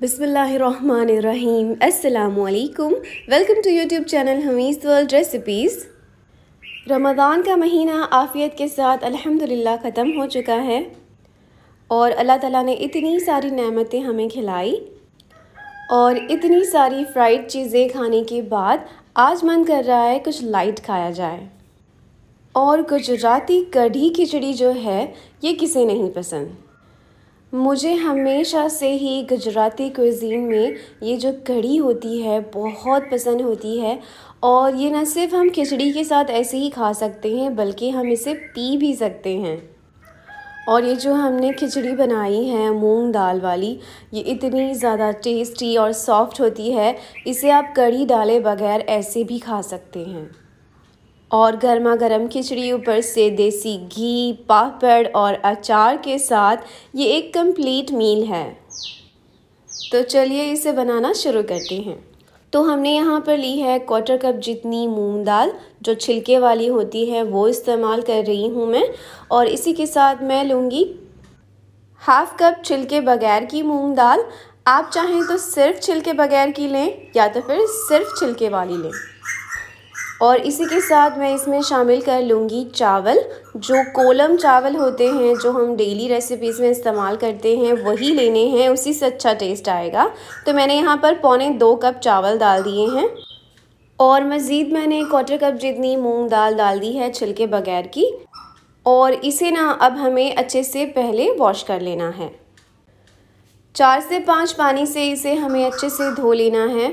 बिसमीम् अल्लाम welcome to YouTube channel Hamiz world recipes Ramzan का महीना आफ़ियत के साथ अल्हम्दुलिल्लाह ख़त्म हो चुका है और अल्लाह ताला ने इतनी सारी नेमतें हमें खिलाई और इतनी सारी फ्राइड चीज़ें खाने के बाद आज मन कर रहा है कुछ लाइट खाया जाए और गुजराती कढ़ी खिचड़ी जो है ये किसे नहीं पसंद मुझे हमेशा से ही गुजराती क्विज़ीन में ये जो कढ़ी होती है बहुत पसंद होती है और ये न सिर्फ हम खिचड़ी के साथ ऐसे ही खा सकते हैं बल्कि हम इसे पी भी सकते हैं और ये जो हमने खिचड़ी बनाई है मूंग दाल वाली ये इतनी ज़्यादा टेस्टी और सॉफ्ट होती है इसे आप कढ़ी डाले बगैर ऐसे भी खा सकते हैं और गर्मा गर्म खिचड़ी ऊपर से देसी घी पापड़ और अचार के साथ ये एक कंप्लीट मील है तो चलिए इसे बनाना शुरू करते हैं तो हमने यहाँ पर ली है क्वार्टर कप जितनी मूंग दाल जो छिलके वाली होती है वो इस्तेमाल कर रही हूँ मैं और इसी के साथ मैं लूँगी हाफ कप छिलके बगैर की मूंग दाल आप चाहें तो सिर्फ छिलके बगैर की लें या तो फिर सिर्फ छिलके वाली लें और इसी के साथ मैं इसमें शामिल कर लूँगी चावल जो कोलम चावल होते हैं जो हम डेली रेसिपीज़ में इस्तेमाल करते हैं वही लेने हैं उसी से अच्छा टेस्ट आएगा तो मैंने यहाँ पर पौने दो कप चावल डाल दिए हैं और मज़ीद मैंने क्वार्टर कप जितनी मूंग दाल डाल दी है छिलके बगैर की और इसे ना अब हमें अच्छे से पहले वॉश कर लेना है चार से पाँच पानी से इसे हमें अच्छे से धो लेना है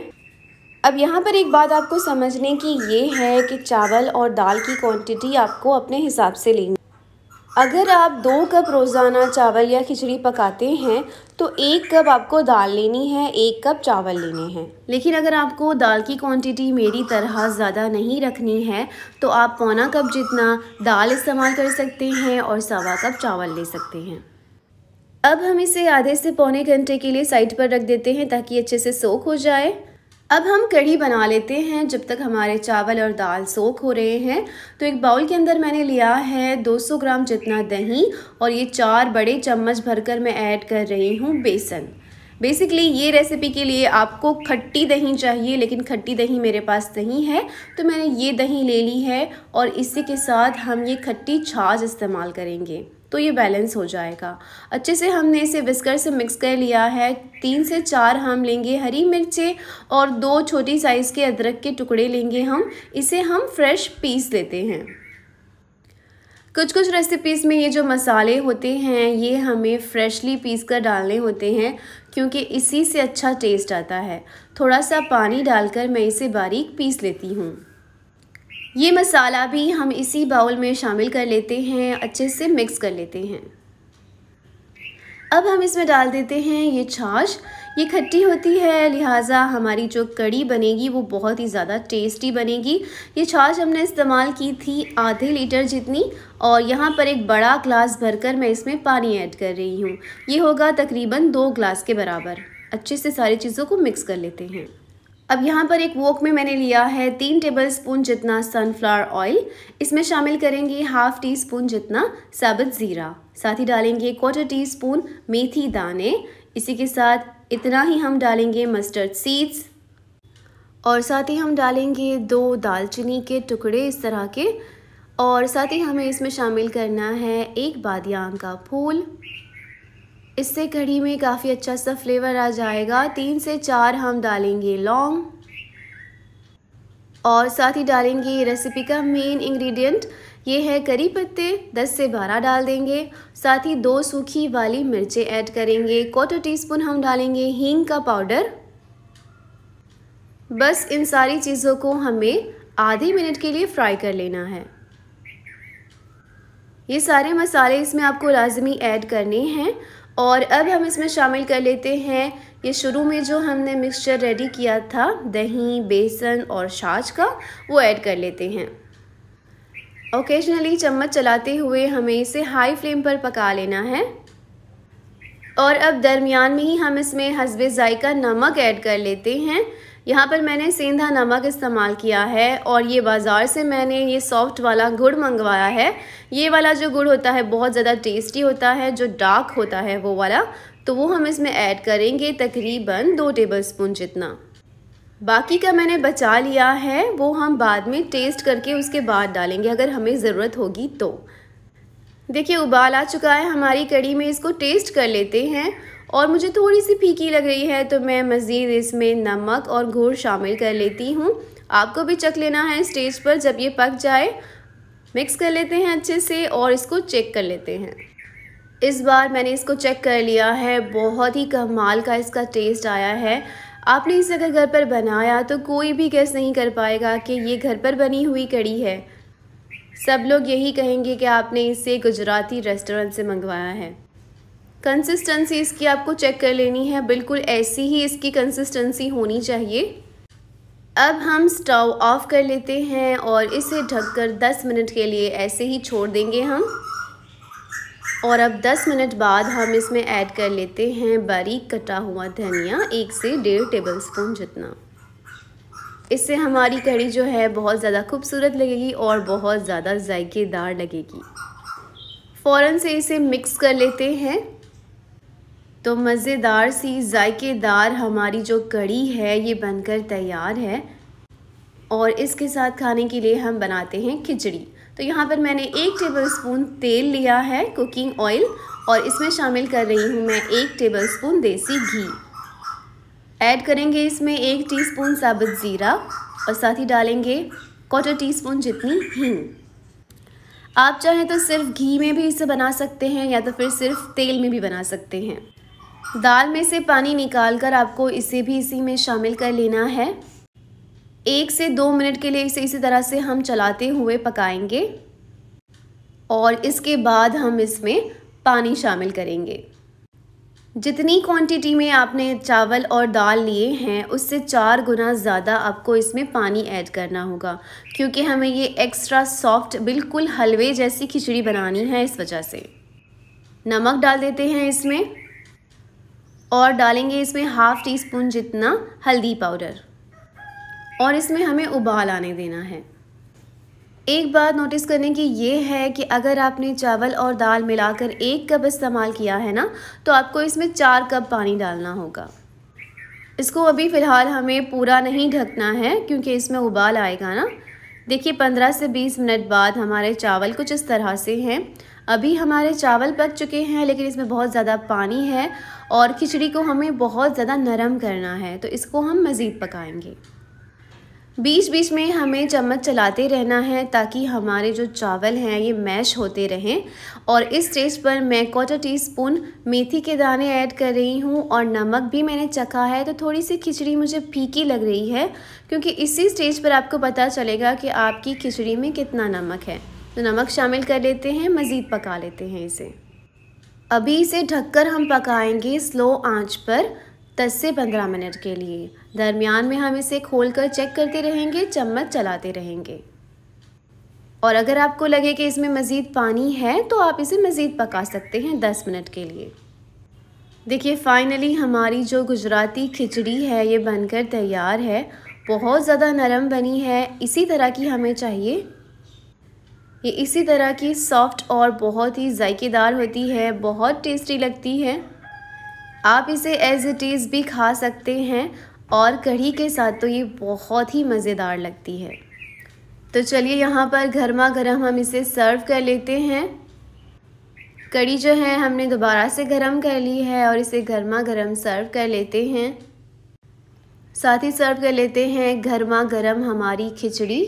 अब यहाँ पर एक बात आपको समझने की ये है कि चावल और दाल की क्वांटिटी आपको अपने हिसाब से लेनी अगर आप दो कप रोज़ाना चावल या खिचड़ी पकाते हैं तो एक कप आपको दाल लेनी है एक कप चावल लेने हैं लेकिन अगर आपको दाल की क्वांटिटी मेरी तरह ज़्यादा नहीं रखनी है तो आप पौना कप जितना दाल इस्तेमाल कर सकते हैं और सवा कप चावल ले सकते हैं अब हम इसे आधे से पौने घंटे के लिए साइड पर रख देते हैं ताकि अच्छे से सोख हो जाए अब हम कढ़ी बना लेते हैं जब तक हमारे चावल और दाल सोख हो रहे हैं तो एक बाउल के अंदर मैंने लिया है 200 ग्राम जितना दही और ये चार बड़े चम्मच भरकर मैं ऐड कर रही हूँ बेसन बेसिकली ये रेसिपी के लिए आपको खट्टी दही चाहिए लेकिन खट्टी दही मेरे पास नहीं है तो मैंने ये दही ले ली है और इसी के साथ हम ये खट्टी छाछ इस्तेमाल करेंगे तो ये बैलेंस हो जाएगा अच्छे से हमने इसे विस्कर से मिक्स कर लिया है तीन से चार हम लेंगे हरी मिर्चें और दो छोटी साइज़ के अदरक के टुकड़े लेंगे हम इसे हम फ्रेश पीस लेते हैं कुछ कुछ रेसिपीज़ में ये जो मसाले होते हैं ये हमें फ्रेशली पीस कर डालने होते हैं क्योंकि इसी से अच्छा टेस्ट आता है थोड़ा सा पानी डालकर मैं इसे बारीक पीस लेती हूँ ये मसाला भी हम इसी बाउल में शामिल कर लेते हैं अच्छे से मिक्स कर लेते हैं अब हम इसमें डाल देते हैं ये छाछ ये खट्टी होती है लिहाजा हमारी जो कड़ी बनेगी वो बहुत ही ज़्यादा टेस्टी बनेगी ये छाछ हमने इस्तेमाल की थी आधे लीटर जितनी और यहाँ पर एक बड़ा ग्लास भरकर मैं इसमें पानी ऐड कर रही हूँ ये होगा तकरीबन दो ग्लास के बराबर अच्छे से सारी चीज़ों को मिक्स कर लेते हैं अब यहाँ पर एक वोक में मैंने लिया है तीन टेबल स्पून जितना सनफ्लावर ऑयल इसमें शामिल करेंगे हाफ टी स्पून जितना साबुत ज़ीरा साथ ही डालेंगे क्वार्टर टी स्पून मेथी दाने इसी के साथ इतना ही हम डालेंगे मस्टर्ड सीड्स और साथ ही हम डालेंगे दो दालचीनी के टुकड़े इस तरह के और साथ ही हमें इसमें शामिल करना है एक बादियान का फूल इससे कढ़ी में काफ़ी अच्छा सा फ्लेवर आ जाएगा तीन से चार हम डालेंगे लौंग और साथ ही डालेंगे रेसिपी का मेन इंग्रेडिएंट ये है करी पत्ते 10 से 12 डाल देंगे साथ ही दो सूखी वाली मिर्चें ऐड करेंगे क्वार्टर टी स्पून हम डालेंगे हींग का पाउडर बस इन सारी चीज़ों को हमें आधे मिनट के लिए फ्राई कर लेना है ये सारे मसाले इसमें आपको लाजमी ऐड करने हैं और अब हम इसमें शामिल कर लेते हैं ये शुरू में जो हमने मिक्सचर रेडी किया था दही बेसन और छाछ का वो ऐड कर लेते हैं ओकेजनली चम्मच चलाते हुए हमें इसे हाई फ्लेम पर पका लेना है और अब दरमियान में ही हम इसमें हसबे ज़ायका नमक ऐड कर लेते हैं यहाँ पर मैंने सेंधा नमक इस्तेमाल किया है और ये बाज़ार से मैंने ये सॉफ्ट वाला गुड़ मंगवाया है ये वाला जो गुड़ होता है बहुत ज़्यादा टेस्टी होता है जो डार्क होता है वो वाला तो वो हम इसमें ऐड करेंगे तकरीबन दो स्पून जितना बाकी का मैंने बचा लिया है वो हम बाद में टेस्ट करके उसके बाद डालेंगे अगर हमें ज़रूरत होगी तो देखिए उबाल आ चुका है हमारी कड़ी में इसको टेस्ट कर लेते हैं और मुझे थोड़ी सी फीकी लग रही है तो मैं मज़ीद इसमें नमक और गुड़ शामिल कर लेती हूँ आपको भी चख लेना है स्टेज पर जब ये पक जाए मिक्स कर लेते हैं अच्छे से और इसको चेक कर लेते हैं इस बार मैंने इसको चेक कर लिया है बहुत ही कमाल का इसका टेस्ट आया है आपने इसे अगर घर पर बनाया तो कोई भी गैस नहीं कर पाएगा कि ये घर पर बनी हुई कड़ी है सब लोग यही कहेंगे कि आपने इसे गुजराती रेस्टोरेंट से मंगवाया है कंसिस्टेंसी इसकी आपको चेक कर लेनी है बिल्कुल ऐसी ही इसकी कंसिस्टेंसी होनी चाहिए अब हम स्टोव ऑफ़ कर लेते हैं और इसे ढककर 10 मिनट के लिए ऐसे ही छोड़ देंगे हम और अब 10 मिनट बाद हम इसमें ऐड कर लेते हैं बारीक कटा हुआ धनिया एक से डेढ़ टेबल स्पून जितना इससे हमारी कढ़ी जो है बहुत ज़्यादा खूबसूरत लगेगी और बहुत ज़्यादा जायकेदार लगेगी फ़ौरन से इसे मिक्स कर लेते हैं तो मज़ेदार सी जायकेदार हमारी जो कड़ी है ये बनकर तैयार है और इसके साथ खाने के लिए हम बनाते हैं खिचड़ी तो यहाँ पर मैंने एक टेबल स्पून तेल लिया है कुकिंग ऑयल और इसमें शामिल कर रही हूँ मैं एक टेबल स्पून देसी घी ऐड करेंगे इसमें एक टीस्पून साबुत ज़ीरा और साथ ही डालेंगे क्वार्टर टी स्पून जितनी हींग आप चाहें तो सिर्फ घी में भी इसे बना सकते हैं या तो फिर सिर्फ तेल में भी बना सकते हैं दाल में से पानी निकाल कर आपको इसे भी इसी में शामिल कर लेना है एक से दो मिनट के लिए इसे इसी तरह से हम चलाते हुए पकाएंगे और इसके बाद हम इसमें पानी शामिल करेंगे जितनी क्वांटिटी में आपने चावल और दाल लिए हैं उससे चार गुना ज़्यादा आपको इसमें पानी ऐड करना होगा क्योंकि हमें ये एक्स्ट्रा सॉफ्ट बिल्कुल हलवे जैसी खिचड़ी बनानी है इस वजह से नमक डाल देते हैं इसमें और डालेंगे इसमें हाफ़ टी स्पून जितना हल्दी पाउडर और इसमें हमें उबाल आने देना है एक बात नोटिस करने की ये है कि अगर आपने चावल और दाल मिलाकर एक कप इस्तेमाल किया है ना तो आपको इसमें चार कप पानी डालना होगा इसको अभी फ़िलहाल हमें पूरा नहीं ढकना है क्योंकि इसमें उबाल आएगा ना देखिए 15 से 20 मिनट बाद हमारे चावल कुछ इस तरह से हैं अभी हमारे चावल पक चुके हैं लेकिन इसमें बहुत ज़्यादा पानी है और खिचड़ी को हमें बहुत ज़्यादा नरम करना है तो इसको हम मज़ीद पकाएंगे बीच बीच में हमें चम्मच चलाते रहना है ताकि हमारे जो चावल हैं ये मैश होते रहें और इस स्टेज पर मैं क्वार्टर टी स्पून मेथी के दाने ऐड कर रही हूँ और नमक भी मैंने चखा है तो थोड़ी सी खिचड़ी मुझे फीकी लग रही है क्योंकि इसी स्टेज पर आपको पता चलेगा कि आपकी खिचड़ी में कितना नमक है तो नमक शामिल कर लेते हैं मज़ीद पका लेते हैं इसे अभी इसे ढककर हम पकाएंगे स्लो आंच पर 10 से 15 मिनट के लिए दरमियान में हम इसे खोलकर चेक करते रहेंगे चम्मच चलाते रहेंगे और अगर आपको लगे कि इसमें मज़ीद पानी है तो आप इसे मज़ीद पका सकते हैं 10 मिनट के लिए देखिए फ़ाइनली हमारी जो गुजराती खिचड़ी है ये बनकर तैयार है बहुत ज़्यादा नरम बनी है इसी तरह की हमें चाहिए ये इसी तरह की सॉफ्ट और बहुत ही जायकेदार होती है बहुत टेस्टी लगती है आप इसे एज इट इज़ भी खा सकते हैं और कढ़ी के साथ तो ये बहुत ही मज़ेदार लगती है तो चलिए यहाँ पर गर्मा गर्म हम इसे सर्व कर लेते हैं कड़ी जो है हमने दोबारा से गर्म कर ली है और इसे गर्मा गर्म सर्व कर लेते हैं साथ ही सर्व कर लेते हैं गर्मा गर्म हमारी खिचड़ी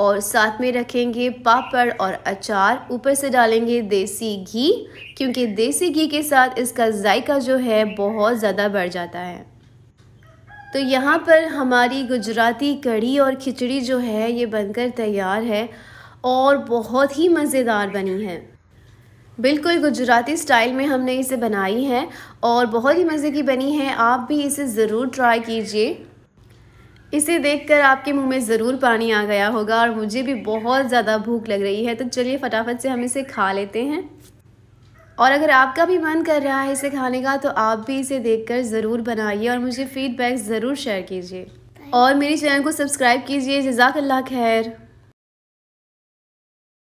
और साथ में रखेंगे पापड़ और अचार ऊपर से डालेंगे देसी घी क्योंकि देसी घी के साथ इसका जायका जो है बहुत ज़्यादा बढ़ जाता है तो यहाँ पर हमारी गुजराती कढ़ी और खिचड़ी जो है ये बनकर तैयार है और बहुत ही मज़ेदार बनी है बिल्कुल गुजराती स्टाइल में हमने इसे बनाई है और बहुत ही मज़े की बनी है आप भी इसे ज़रूर ट्राई कीजिए इसे देखकर आपके मुंह में ज़रूर पानी आ गया होगा और मुझे भी बहुत ज़्यादा भूख लग रही है तो चलिए फटाफट से हम इसे खा लेते हैं और अगर आपका भी मन कर रहा है इसे खाने का तो आप भी इसे देखकर ज़रूर बनाइए और मुझे फ़ीडबैक ज़रूर शेयर कीजिए और मेरे चैनल को सब्सक्राइब कीजिए जजाकल्ला खैर